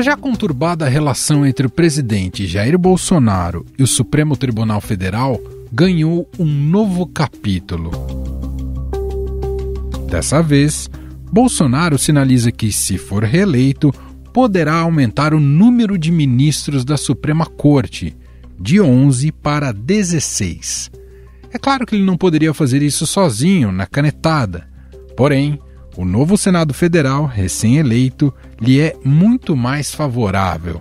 A já conturbada relação entre o presidente Jair Bolsonaro e o Supremo Tribunal Federal ganhou um novo capítulo. Dessa vez, Bolsonaro sinaliza que, se for reeleito, poderá aumentar o número de ministros da Suprema Corte, de 11 para 16. É claro que ele não poderia fazer isso sozinho, na canetada. Porém, o novo Senado Federal, recém-eleito, lhe é muito mais favorável.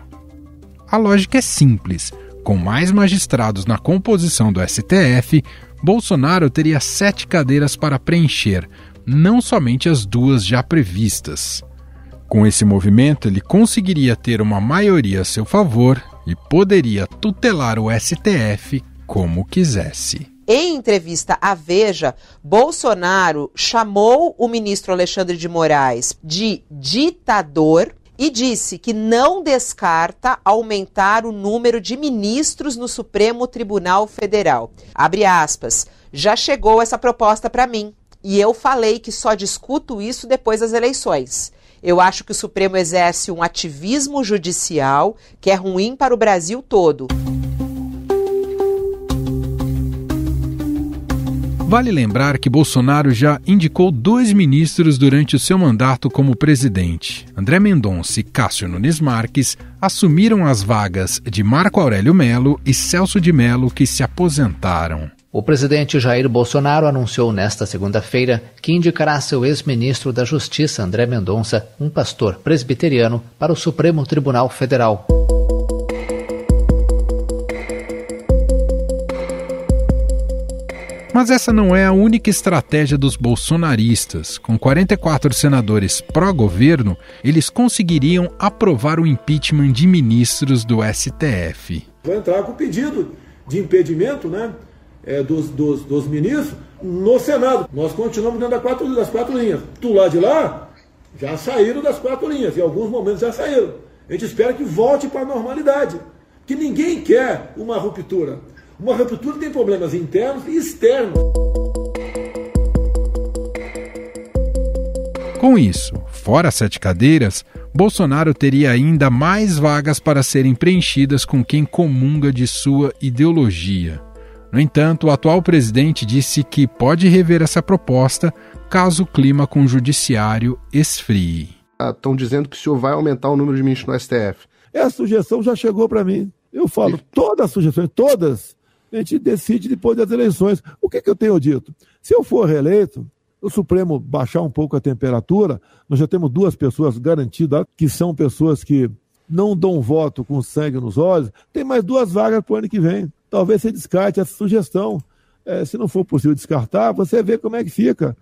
A lógica é simples: com mais magistrados na composição do STF, Bolsonaro teria sete cadeiras para preencher, não somente as duas já previstas. Com esse movimento, ele conseguiria ter uma maioria a seu favor e poderia tutelar o STF como quisesse. Em entrevista à Veja, Bolsonaro chamou o ministro Alexandre de Moraes de ditador e disse que não descarta aumentar o número de ministros no Supremo Tribunal Federal. Abre aspas. Já chegou essa proposta para mim e eu falei que só discuto isso depois das eleições. Eu acho que o Supremo exerce um ativismo judicial que é ruim para o Brasil todo. Vale lembrar que Bolsonaro já indicou dois ministros durante o seu mandato como presidente. André Mendonça e Cássio Nunes Marques assumiram as vagas de Marco Aurélio Melo e Celso de Melo, que se aposentaram. O presidente Jair Bolsonaro anunciou nesta segunda-feira que indicará seu ex-ministro da Justiça, André Mendonça, um pastor presbiteriano, para o Supremo Tribunal Federal. Mas essa não é a única estratégia dos bolsonaristas. Com 44 senadores pró-governo, eles conseguiriam aprovar o impeachment de ministros do STF. Vou entrar com o pedido de impedimento né, é, dos, dos, dos, ministros no Senado. Nós continuamos dentro das quatro, das quatro linhas. Do lado de lá, já saíram das quatro linhas, em alguns momentos já saíram. A gente espera que volte para a normalidade, que ninguém quer uma ruptura. Uma ruptura tem problemas internos e externos. Com isso, fora sete cadeiras, Bolsonaro teria ainda mais vagas para serem preenchidas com quem comunga de sua ideologia. No entanto, o atual presidente disse que pode rever essa proposta caso o clima com o judiciário esfrie. Estão ah, dizendo que o senhor vai aumentar o número de ministros no STF. Essa sugestão já chegou para mim. Eu falo, todas as sugestões, todas, a gente decide depois das eleições. O que, que eu tenho dito? Se eu for reeleito, o Supremo baixar um pouco a temperatura, nós já temos duas pessoas garantidas, que são pessoas que não dão voto com sangue nos olhos, tem mais duas vagas para o ano que vem. Talvez você descarte essa sugestão. É, se não for possível descartar, você vê como é que fica.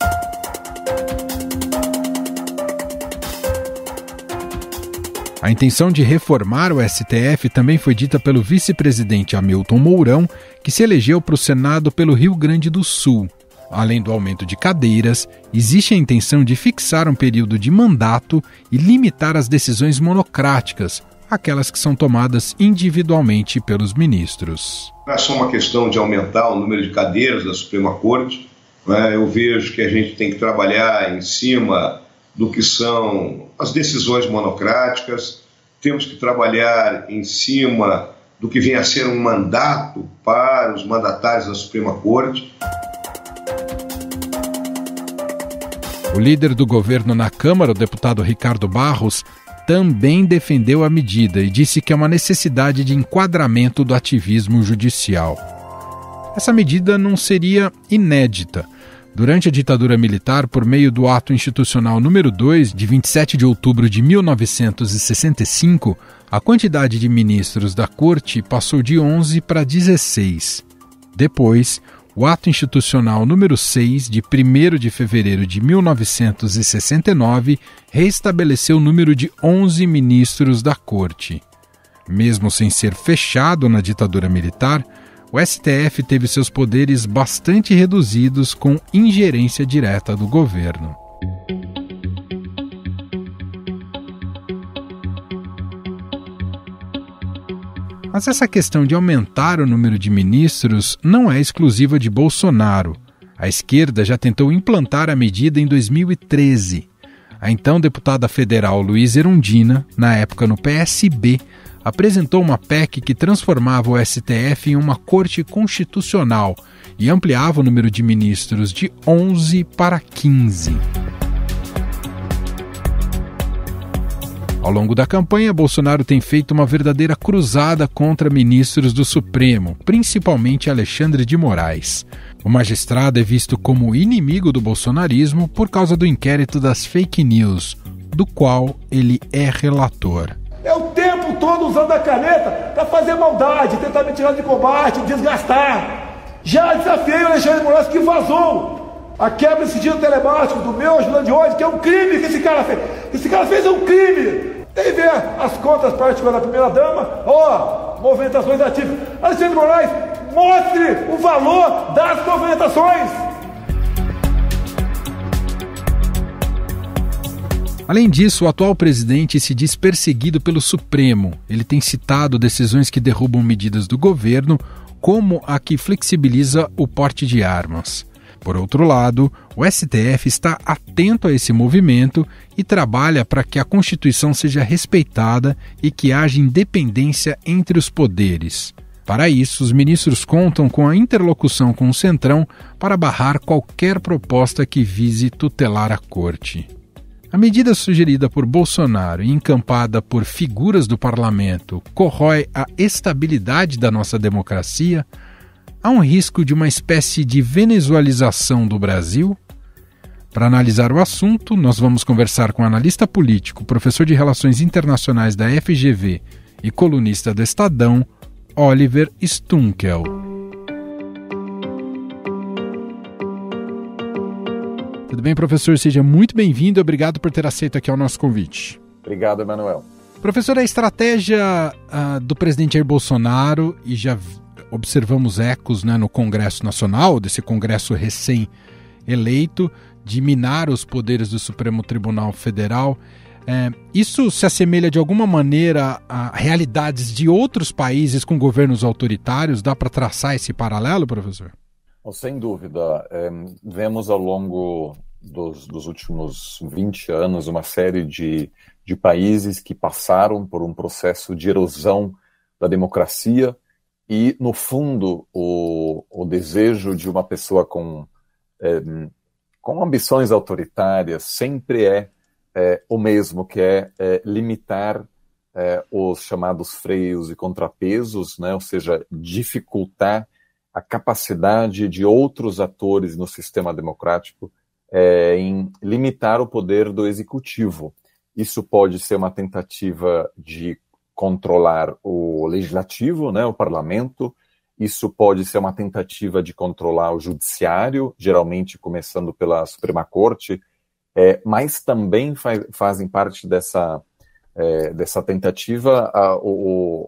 A intenção de reformar o STF também foi dita pelo vice-presidente Hamilton Mourão, que se elegeu para o Senado pelo Rio Grande do Sul. Além do aumento de cadeiras, existe a intenção de fixar um período de mandato e limitar as decisões monocráticas, aquelas que são tomadas individualmente pelos ministros. Não é só uma questão de aumentar o número de cadeiras da Suprema Corte. Né? Eu vejo que a gente tem que trabalhar em cima do que são as decisões monocráticas, temos que trabalhar em cima do que vem a ser um mandato para os mandatários da Suprema Corte. O líder do governo na Câmara, o deputado Ricardo Barros, também defendeu a medida e disse que é uma necessidade de enquadramento do ativismo judicial. Essa medida não seria inédita. Durante a ditadura militar, por meio do Ato Institucional número 2, de 27 de outubro de 1965, a quantidade de ministros da Corte passou de 11 para 16. Depois, o Ato Institucional número 6, de 1 de fevereiro de 1969, reestabeleceu o número de 11 ministros da Corte. Mesmo sem ser fechado na ditadura militar, o STF teve seus poderes bastante reduzidos com ingerência direta do governo. Mas essa questão de aumentar o número de ministros não é exclusiva de Bolsonaro. A esquerda já tentou implantar a medida em 2013. A então deputada federal Luiz Erundina, na época no PSB, apresentou uma PEC que transformava o STF em uma corte constitucional e ampliava o número de ministros de 11 para 15. Ao longo da campanha, Bolsonaro tem feito uma verdadeira cruzada contra ministros do Supremo, principalmente Alexandre de Moraes. O magistrado é visto como inimigo do bolsonarismo por causa do inquérito das fake news, do qual ele é relator usando a caneta para fazer maldade, tentar me tirar de combate, desgastar. Já desafiei o Alexandre Moraes que vazou a quebra desse dia telemático do meu ajudante hoje, que é um crime que esse cara fez. Esse cara fez um crime. Tem ver as contas particulares da primeira dama, ó, oh, movimentações ativas. Alexandre Moraes, mostre o valor das movimentações. Além disso, o atual presidente se diz perseguido pelo Supremo. Ele tem citado decisões que derrubam medidas do governo, como a que flexibiliza o porte de armas. Por outro lado, o STF está atento a esse movimento e trabalha para que a Constituição seja respeitada e que haja independência entre os poderes. Para isso, os ministros contam com a interlocução com o Centrão para barrar qualquer proposta que vise tutelar a corte. A medida sugerida por Bolsonaro e encampada por figuras do parlamento corrói a estabilidade da nossa democracia? Há um risco de uma espécie de venezuelização do Brasil? Para analisar o assunto, nós vamos conversar com analista político, professor de Relações Internacionais da FGV e colunista do Estadão, Oliver Stunkel. bem, professor? Seja muito bem-vindo. Obrigado por ter aceito aqui o nosso convite. Obrigado, Emanuel. Professor, a estratégia uh, do presidente Jair Bolsonaro, e já observamos ecos né, no Congresso Nacional, desse Congresso recém-eleito, de minar os poderes do Supremo Tribunal Federal. É, isso se assemelha de alguma maneira a realidades de outros países com governos autoritários? Dá para traçar esse paralelo, professor? Sem dúvida. É, vemos ao longo dos, dos últimos 20 anos, uma série de, de países que passaram por um processo de erosão da democracia e, no fundo, o, o desejo de uma pessoa com, é, com ambições autoritárias sempre é, é o mesmo, que é, é limitar é, os chamados freios e contrapesos, né? ou seja, dificultar a capacidade de outros atores no sistema democrático é, em limitar o poder do executivo. Isso pode ser uma tentativa de controlar o legislativo, né, o parlamento, isso pode ser uma tentativa de controlar o judiciário, geralmente começando pela Suprema Corte, é, mas também fazem parte dessa, é, dessa tentativa a, o,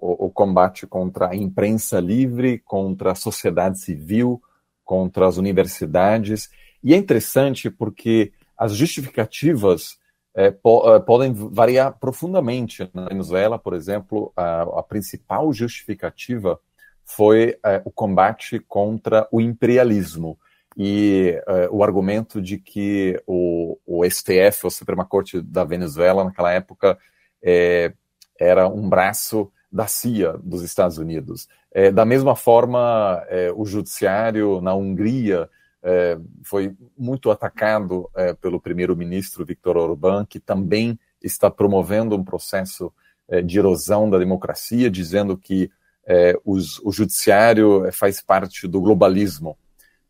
o, o, combate contra a imprensa livre, contra a sociedade civil, contra as universidades. E é interessante porque as justificativas é, po é, podem variar profundamente. Né? Na Venezuela, por exemplo, a, a principal justificativa foi é, o combate contra o imperialismo e é, o argumento de que o, o STF, a Suprema Corte da Venezuela, naquela época, é, era um braço da CIA dos Estados Unidos. da mesma forma, o judiciário na Hungria é, foi muito atacado é, pelo primeiro-ministro Viktor Orbán, que também está promovendo um processo é, de erosão da democracia, dizendo que os, o judiciário faz parte do globalismo,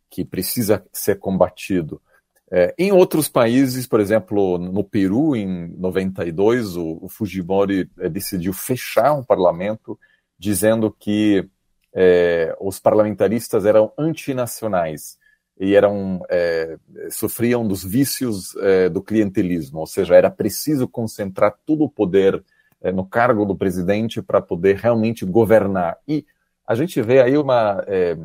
que precisa ser combatido. É, em outros países, por exemplo, no Peru, em 92, o, o Fujimori é, decidiu fechar um parlamento, dizendo que é, os parlamentaristas eram antinacionais e eram é, sofriam dos vícios é, do clientelismo, ou seja, era preciso concentrar todo o poder é, no cargo do presidente para poder realmente governar. E a gente vê aí uma é,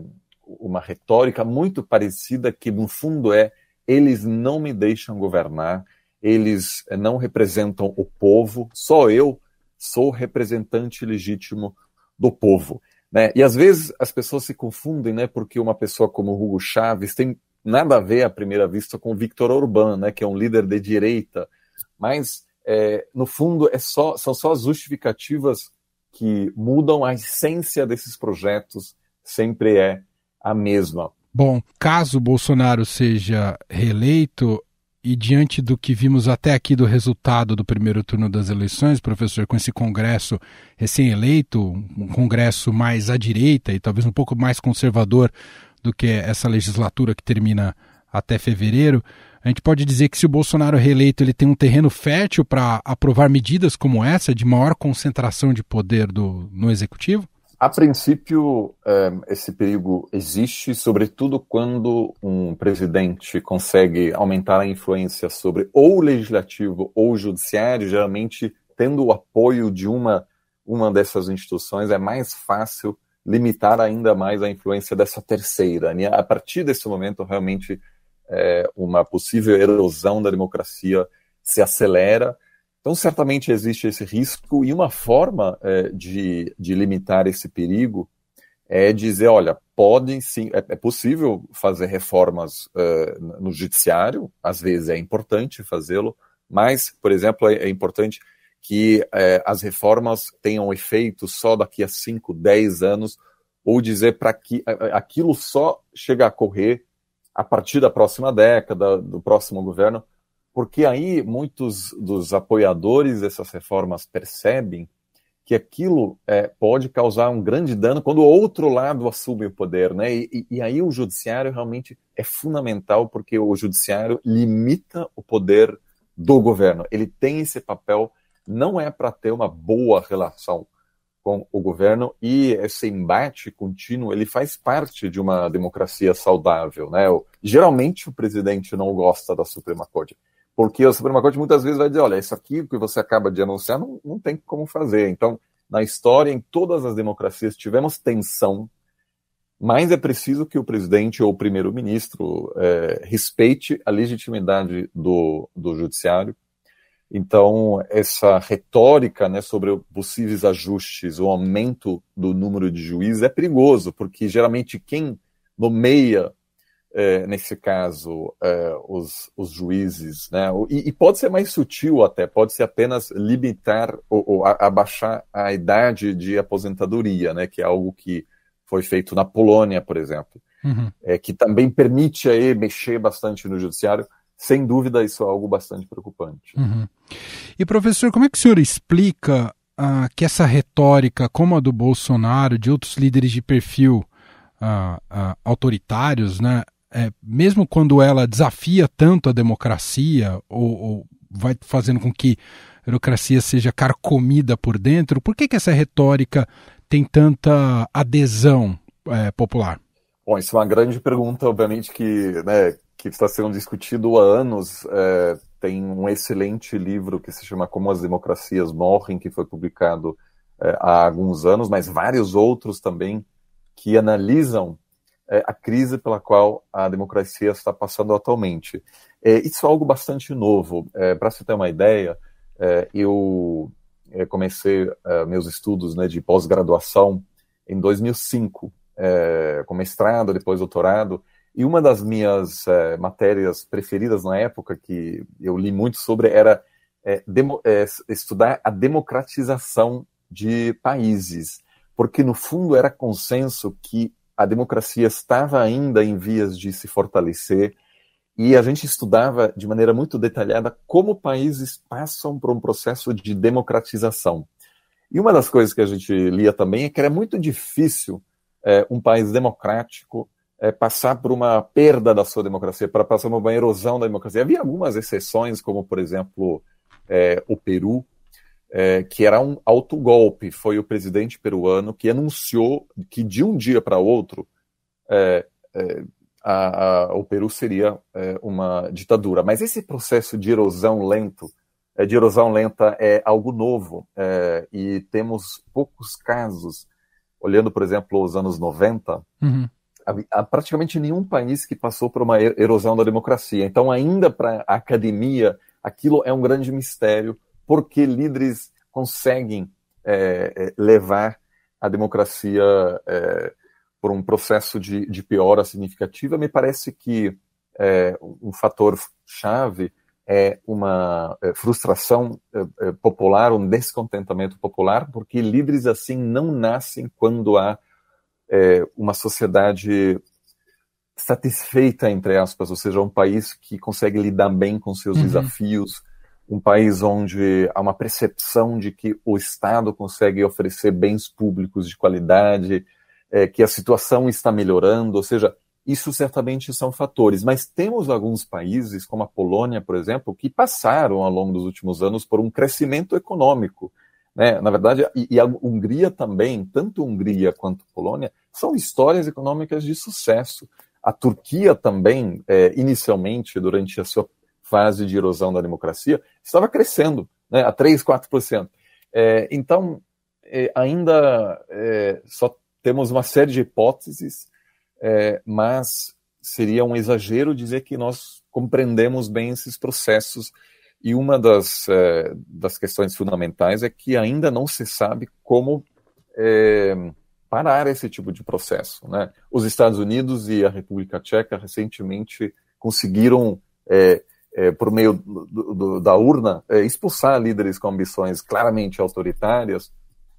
uma retórica muito parecida que no fundo é eles não me deixam governar, eles não representam o povo, só eu sou representante legítimo do povo. Né? E às vezes as pessoas se confundem, né? Porque uma pessoa como Hugo Chávez tem nada a ver à primeira vista com Victor Orbán, né? Que é um líder de direita, mas é, no fundo é só, são só as justificativas que mudam a essência desses projetos sempre é a mesma. Bom, caso Bolsonaro seja reeleito, e diante do que vimos até aqui do resultado do primeiro turno das eleições, professor, com esse Congresso recém-eleito, um Congresso mais à direita e talvez um pouco mais conservador do que essa legislatura que termina até fevereiro, a gente pode dizer que se o Bolsonaro reeleito ele tem um terreno fértil para aprovar medidas como essa de maior concentração de poder do, no executivo? A princípio, eh, esse perigo existe, sobretudo quando um presidente consegue aumentar a influência sobre ou o legislativo ou o judiciário, geralmente tendo o apoio de uma, uma dessas instituições, é mais fácil limitar ainda mais a influência dessa terceira. E né? A partir desse momento, realmente, eh, uma possível erosão da democracia se acelera então, certamente existe esse risco, e uma forma é, de, de limitar esse perigo é dizer: olha, podem sim, é, é possível fazer reformas é, no judiciário, às vezes é importante fazê-lo, mas, por exemplo, é, é importante que é, as reformas tenham efeito só daqui a 5, 10 anos, ou dizer para que aquilo só chega a correr a partir da próxima década, do próximo governo porque aí muitos dos apoiadores dessas reformas percebem que aquilo é, pode causar um grande dano quando o outro lado assume o poder, né? E, e, aí o judiciário realmente é fundamental porque o judiciário limita o poder do governo. Ele tem esse papel, não é para ter uma boa relação com o governo e esse embate contínuo ele faz parte de uma democracia saudável, né? geralmente o presidente não gosta da Suprema Corte porque a Suprema Corte muitas vezes vai dizer: olha, isso aqui que você acaba de anunciar não, não tem como fazer. Então, na história, em todas as democracias, tivemos tensão, mas é preciso que o presidente ou o primeiro-ministro é, respeite a legitimidade do, do judiciário. Então, essa retórica né, sobre possíveis ajustes ou aumento do número de juízes é perigoso, porque geralmente quem nomeia é, nesse caso, é, os, os, juízes, né? E, e, pode ser mais sutil até, pode ser apenas limitar ou, ou abaixar a idade de aposentadoria, né? Que é algo que foi feito na Polônia, por exemplo, uhum. é, que também permite aí mexer bastante no judiciário. Sem dúvida, isso é algo bastante preocupante. Uhum. E professor, como é que o senhor explica ah, que essa retórica, como a do Bolsonaro, de outros líderes de perfil ah, ah, autoritários, né, é, mesmo quando ela desafia tanto a democracia ou, ou vai fazendo com que a burocracia seja carcomida por dentro, por que, que essa retórica tem tanta adesão é, popular? Bom, isso é uma grande pergunta, obviamente, que, né, que está sendo discutido há anos. É, tem um excelente livro que se chama Como as Democracias Morrem, que foi publicado é, há alguns anos, mas vários outros também que analisam é, a crise pela qual a democracia está passando atualmente. É, isso é algo bastante novo. É, Para você ter uma ideia, é, eu é, comecei é, meus estudos né, de pós-graduação em 2005, com mestrado, depois doutorado, e uma das minhas matérias preferidas na época, que eu li muito sobre, era demo, estudar a democratização de países, porque no fundo era consenso que a democracia estava ainda em vias de se fortalecer e a gente estudava de maneira muito detalhada como países passam por um processo de democratização. E uma das coisas que a gente lia também é que era muito difícil é, um país democrático é, passar por uma perda da sua democracia, para passar por uma erosão da democracia. Havia algumas exceções, como, por exemplo, é, o Peru, é, que era um autogolpe. Foi o presidente peruano que anunciou que de um dia para outro é, é, a, a, o Peru seria é, uma ditadura. Mas esse processo de erosão lento, é, de erosão lenta, é algo novo é, e temos poucos casos. Olhando, por exemplo, os anos 90, uhum. há praticamente nenhum país que passou por uma erosão da democracia. Então, ainda para a academia, aquilo é um grande mistério porque líderes conseguem é, é, levar a democracia é, por um processo de, de, piora significativa. Me parece que é, um fator chave é uma é, frustração é, popular, um descontentamento popular, porque líderes assim não nascem quando há uma sociedade satisfeita, entre aspas, ou seja, um país que consegue lidar bem com seus uhum. desafios, um país onde há uma percepção de que o Estado consegue oferecer bens públicos de qualidade, é, que a situação está melhorando, ou seja, isso certamente são fatores. Mas temos alguns países, como a Polônia, por exemplo, que passaram ao longo dos últimos anos por um crescimento econômico. Né? Na verdade, e, e a Hungria também, tanto a Hungria quanto a Polônia, são histórias econômicas de sucesso. A Turquia também, é, inicialmente, durante a sua fase de erosão da democracia, estava crescendo né, a 3%, 4%. É, então, é, ainda é, só temos uma série de hipóteses, é, mas seria um exagero dizer que nós compreendemos bem esses processos. E uma das, é, das questões fundamentais é que ainda não se sabe como é, parar esse tipo de processo. Né? Os Estados Unidos e a República Tcheca recentemente conseguiram é, é, por meio do, do, da urna, é, expulsar líderes com ambições claramente autoritárias,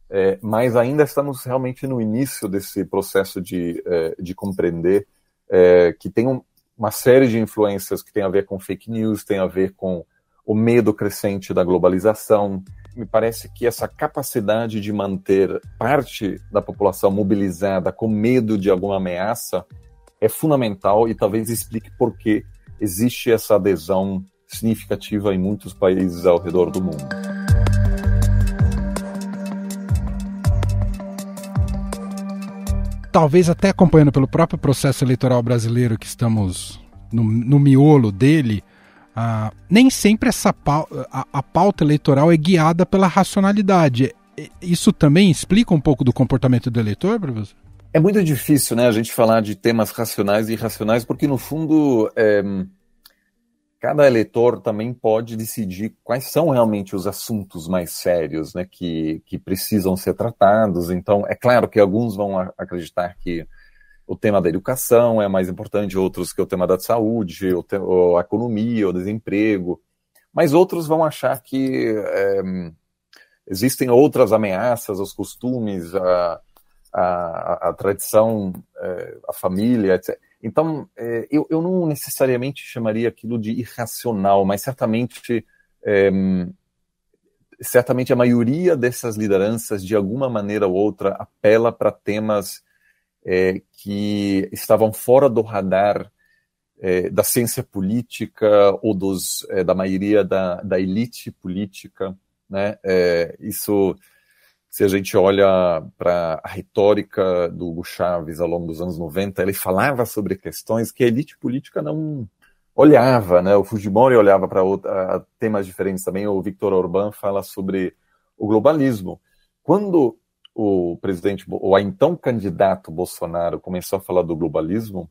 é, mas ainda estamos realmente no início desse processo de, é, de compreender é, que tem um, uma série de influências que tem a ver com fake news, tem a ver com o medo crescente da globalização. Me parece que essa capacidade de manter parte da população mobilizada com medo de alguma ameaça é fundamental e talvez explique por que existe essa adesão significativa em muitos países ao redor do mundo. Talvez até acompanhando pelo próprio processo eleitoral brasileiro que estamos no, no miolo dele, ah, nem sempre essa pauta, a, a pauta eleitoral é guiada pela racionalidade. Isso também explica um pouco do comportamento do eleitor, professor? É muito difícil, né, a gente falar de temas racionais e irracionais, porque no fundo é, cada eleitor também pode decidir quais são realmente os assuntos mais sérios, né, que, que precisam ser tratados. Então, é claro que alguns vão acreditar que o tema da educação é mais importante, outros que o tema da saúde, ou, te, ou a economia, o desemprego, mas outros vão achar que é, existem outras ameaças aos costumes, a a, a tradição, é, a família, etc. Então, é, eu, eu não necessariamente chamaria aquilo de irracional, mas certamente, é, certamente a maioria dessas lideranças, de alguma maneira ou outra, apela para temas é, que estavam fora do radar é, da ciência política ou dos, é, da maioria da, da elite política. Né? isso se a gente olha para a retórica do Hugo Chávez ao longo dos anos 90, ele falava sobre questões que a elite política não olhava, né? O Fujimori olhava para temas diferentes também, o Victor Orbán fala sobre o globalismo. Quando o presidente, ou a então candidato Bolsonaro começou a falar do globalismo,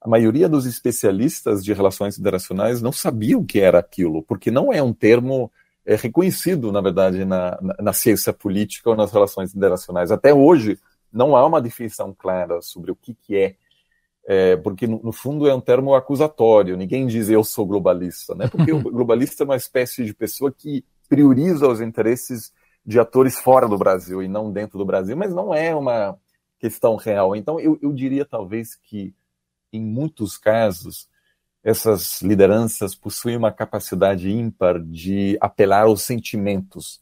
a maioria dos especialistas de relações internacionais não sabiam o que era aquilo, porque não é um termo é reconhecido, na verdade, na, na, ciência política ou nas relações internacionais. Até hoje, não há uma definição clara sobre o que, que é, é porque, no, no, fundo, é um termo acusatório. Ninguém diz eu sou globalista, né? porque o globalista é uma espécie de pessoa que prioriza os interesses de atores fora do Brasil e não dentro do Brasil, mas não é uma questão real. Então, eu, eu diria, talvez, que em muitos casos, essas lideranças possuem uma capacidade ímpar de apelar aos sentimentos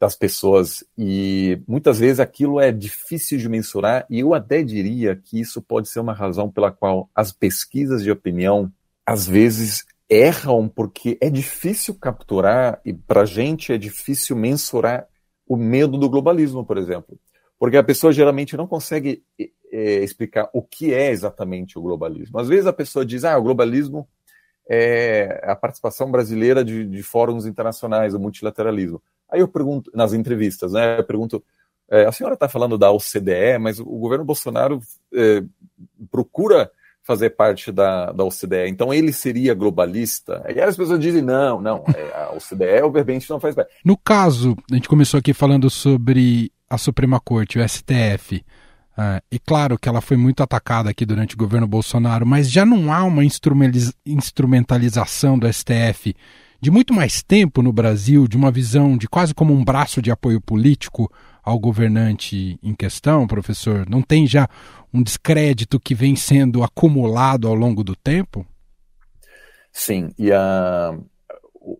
das pessoas e muitas vezes aquilo é difícil de mensurar e eu até diria que isso pode ser uma razão pela qual as pesquisas de opinião às vezes erram porque é difícil capturar e para gente é difícil mensurar o medo do globalismo, por exemplo, porque a pessoa geralmente não consegue é, explicar o que é exatamente o globalismo. Às vezes a pessoa diz, ah, o globalismo é a participação brasileira de, de fóruns internacionais, o multilateralismo. Aí eu pergunto, nas entrevistas, né, eu pergunto, é, a senhora está falando da OCDE, mas o governo Bolsonaro é, procura fazer parte da, da OCDE, então ele seria globalista? E aí as pessoas dizem, não, não, é, a OCDE, o verbente não faz parte. No caso, a gente começou aqui falando sobre a Suprema Corte, o STF, é, e claro que ela foi muito atacada aqui durante o governo Bolsonaro, mas já não há uma instrumentalização do STF de muito mais tempo no Brasil, de uma visão de quase como um braço de apoio político ao governante em questão, professor? Não tem já um descrédito que vem sendo acumulado ao longo do tempo? Sim, e a,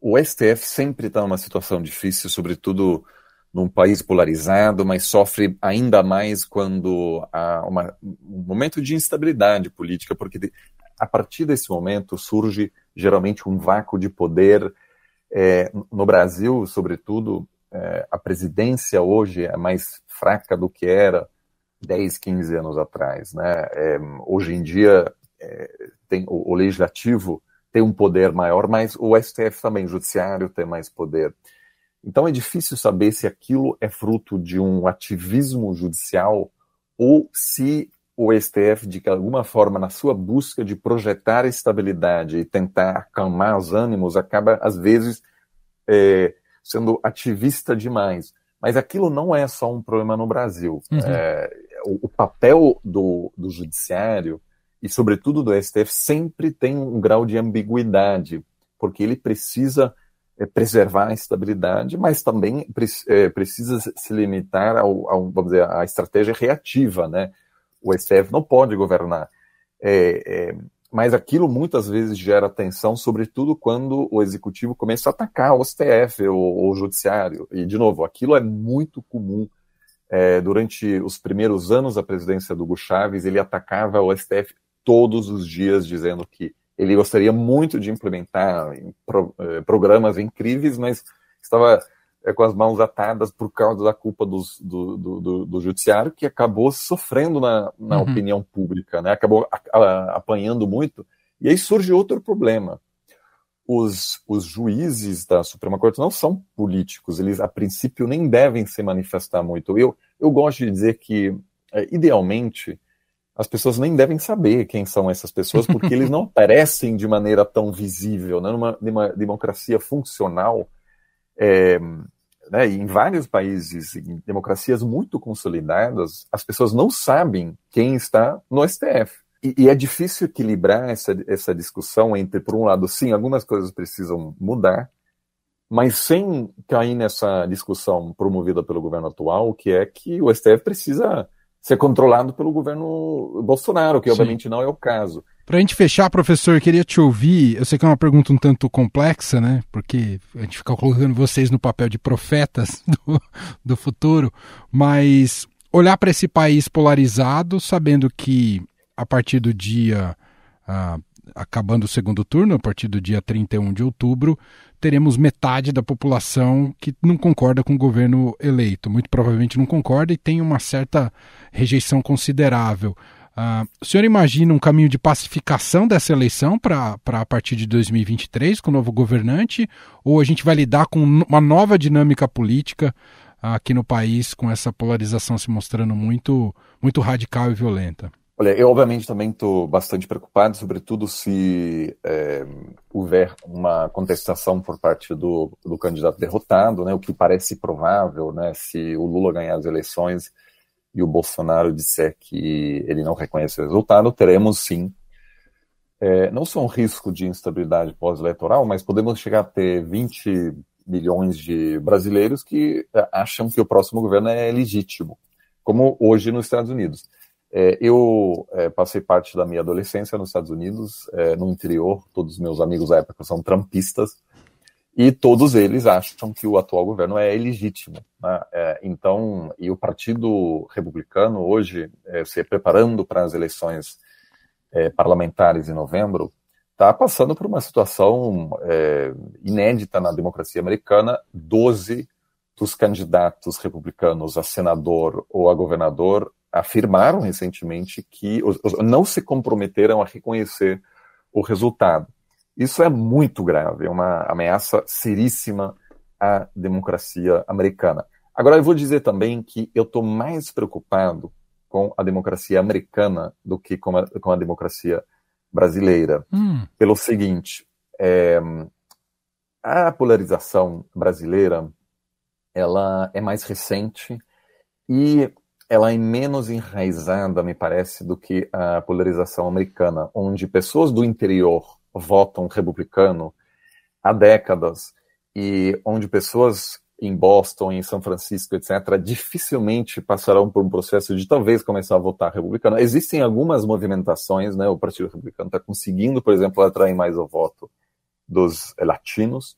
o STF sempre está numa situação difícil, sobretudo num país polarizado, mas sofre ainda mais quando há uma, um momento de instabilidade política, porque de, a partir desse momento surge geralmente um vácuo de poder. É, no Brasil, sobretudo, é, a presidência hoje é mais fraca do que era 10, 15 anos atrás. Né? É, hoje em dia, é, tem, o, o legislativo tem um poder maior, mas o STF também, o judiciário tem mais poder. Então é difícil saber se aquilo é fruto de um ativismo judicial ou se o STF, de alguma forma, na sua busca de projetar estabilidade e tentar acalmar os ânimos, acaba, às vezes, é, sendo ativista demais. Mas aquilo não é só um problema no Brasil. Uhum. É, o, o, papel do, do judiciário e, sobretudo, do STF sempre tem um grau de ambiguidade, porque ele precisa é, preservar a estabilidade, mas também é, precisa se limitar ao, ao vamos dizer, à estratégia reativa, né? O STF não pode governar. É, é, mas aquilo muitas vezes gera tensão, sobretudo quando o executivo começa a atacar o STF ou, o judiciário. E, de novo, aquilo é muito comum. É, durante os primeiros anos da presidência do Hugo Chávez, ele atacava o STF todos os dias, dizendo que ele gostaria muito de implementar é, programas incríveis, mas estava é, com as mãos atadas por causa da culpa dos, do, do, do, do judiciário, que acabou sofrendo na, na uhum. opinião pública, né? acabou a, a, apanhando muito. E aí surge outro problema. Os, os juízes da Suprema Corte não são políticos, eles a princípio nem devem se manifestar muito. Eu, eu gosto de dizer que, é, idealmente, as pessoas nem devem saber quem são essas pessoas, porque eles não aparecem de maneira tão visível. Né? Numa, numa democracia funcional, é, né, em vários países, em democracias muito consolidadas, as pessoas não sabem quem está no STF. E, e, é difícil equilibrar essa, essa discussão entre, por um lado, sim, algumas coisas precisam mudar, mas sem cair nessa discussão promovida pelo governo atual, que é que o STF precisa ser controlado pelo governo Bolsonaro, que Sim. obviamente não é o caso. Para a gente fechar, professor, eu queria te ouvir. Eu sei que é uma pergunta um tanto complexa, né? Porque a gente fica colocando vocês no papel de profetas do, do futuro, mas olhar para esse país polarizado, sabendo que a partir do dia. Ah, acabando o segundo turno, a partir do dia 31 de outubro, teremos metade da população que não concorda com o governo eleito. Muito provavelmente não concorda e tem uma certa rejeição considerável. Uh, o senhor imagina um caminho de pacificação dessa eleição para a partir de 2023 com o novo governante? Ou a gente vai lidar com uma nova dinâmica política uh, aqui no país, com essa polarização se mostrando muito, muito radical e violenta? Olha, eu obviamente também estou bastante preocupado, sobretudo se é, houver uma contestação por parte do, do candidato derrotado, né, o que parece provável, né, se o Lula ganhar as eleições e o Bolsonaro disser que ele não reconhece o resultado, teremos sim, é, não só um risco de instabilidade pós-eleitoral, mas podemos chegar a ter 20 milhões de brasileiros que é, acham que o próximo governo é legítimo, como hoje nos Estados Unidos. É, eu é, passei parte da minha adolescência nos Estados Unidos, é, no interior. Todos os meus amigos da época são trampistas. E todos eles acham que o atual governo é ilegítimo. Né? É, então, e o Partido Republicano hoje, é, se preparando para as eleições é, parlamentares em novembro, está passando por uma situação é, inédita na democracia americana. Doze dos candidatos republicanos a senador ou a governador afirmaram recentemente que não se comprometeram a reconhecer o resultado. Isso é muito grave, é uma ameaça seríssima à democracia americana. Agora, eu vou dizer também que eu estou mais preocupado com a democracia americana do que com a, com a democracia brasileira. Hum. Pelo seguinte, é, a polarização brasileira ela é mais recente e ela é menos enraizada, me parece, do que a polarização americana, onde pessoas do interior votam republicano há décadas e onde pessoas em Boston, em São Francisco, etc., dificilmente passarão por um processo de talvez começar a votar republicano. Existem algumas movimentações, né? O Partido Republicano está conseguindo, por exemplo, atrair mais o voto dos latinos,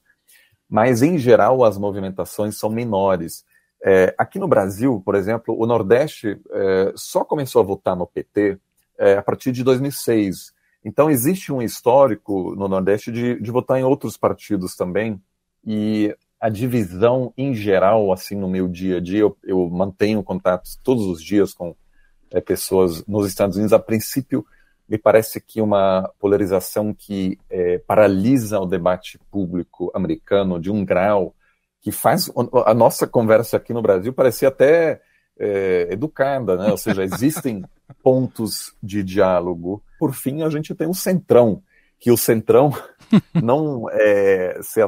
mas em geral as movimentações são menores. É, aqui no Brasil, por exemplo, o Nordeste é, só começou a votar no PT é, a partir de 2006. Então, existe um histórico no Nordeste de, de votar em outros partidos também. E a divisão em geral, assim, no meu dia a dia, eu, eu mantenho contatos todos os dias com é, pessoas nos Estados Unidos. A princípio, me parece que uma polarização que é, paralisa o debate público americano de um grau que faz a nossa conversa aqui no Brasil parecer até é, educada, né? Ou seja, existem pontos de diálogo. Por fim, a gente tem o centrão, que o centrão não, é, se,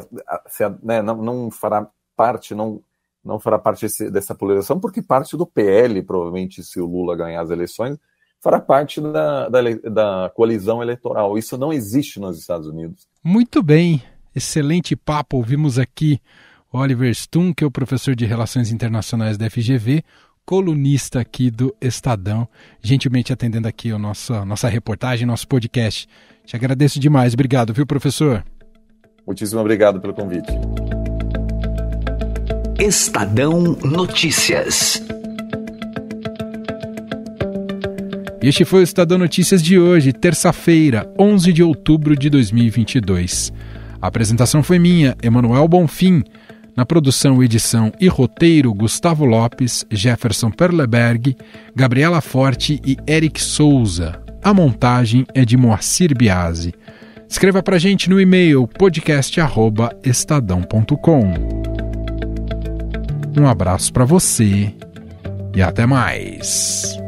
se, né, não, não fará parte, não, não fará parte dessa polarização, porque parte do PL, provavelmente, se o Lula ganhar as eleições, fará parte da, da, da, coalizão eleitoral. Isso não existe nos Estados Unidos. Muito bem, excelente papo. Ouvimos aqui Oliver Stum, que é o professor de Relações Internacionais da FGV, colunista aqui do Estadão, gentilmente atendendo aqui a nossa, nossa reportagem, nosso podcast. Te agradeço demais. Obrigado, viu, professor? Muitíssimo obrigado pelo convite. Estadão Notícias. Este foi o Estadão Notícias de hoje, terça-feira, 11 de outubro de 2022. A apresentação foi minha, Emanuel Bonfim. Na produção, edição e roteiro, Gustavo Lopes, Jefferson Perleberg, Gabriela Forte e Eric Souza. A montagem é de Moacir Biasi. Escreva para gente no e-mail podcast@estadão.com. Um abraço para você e até mais.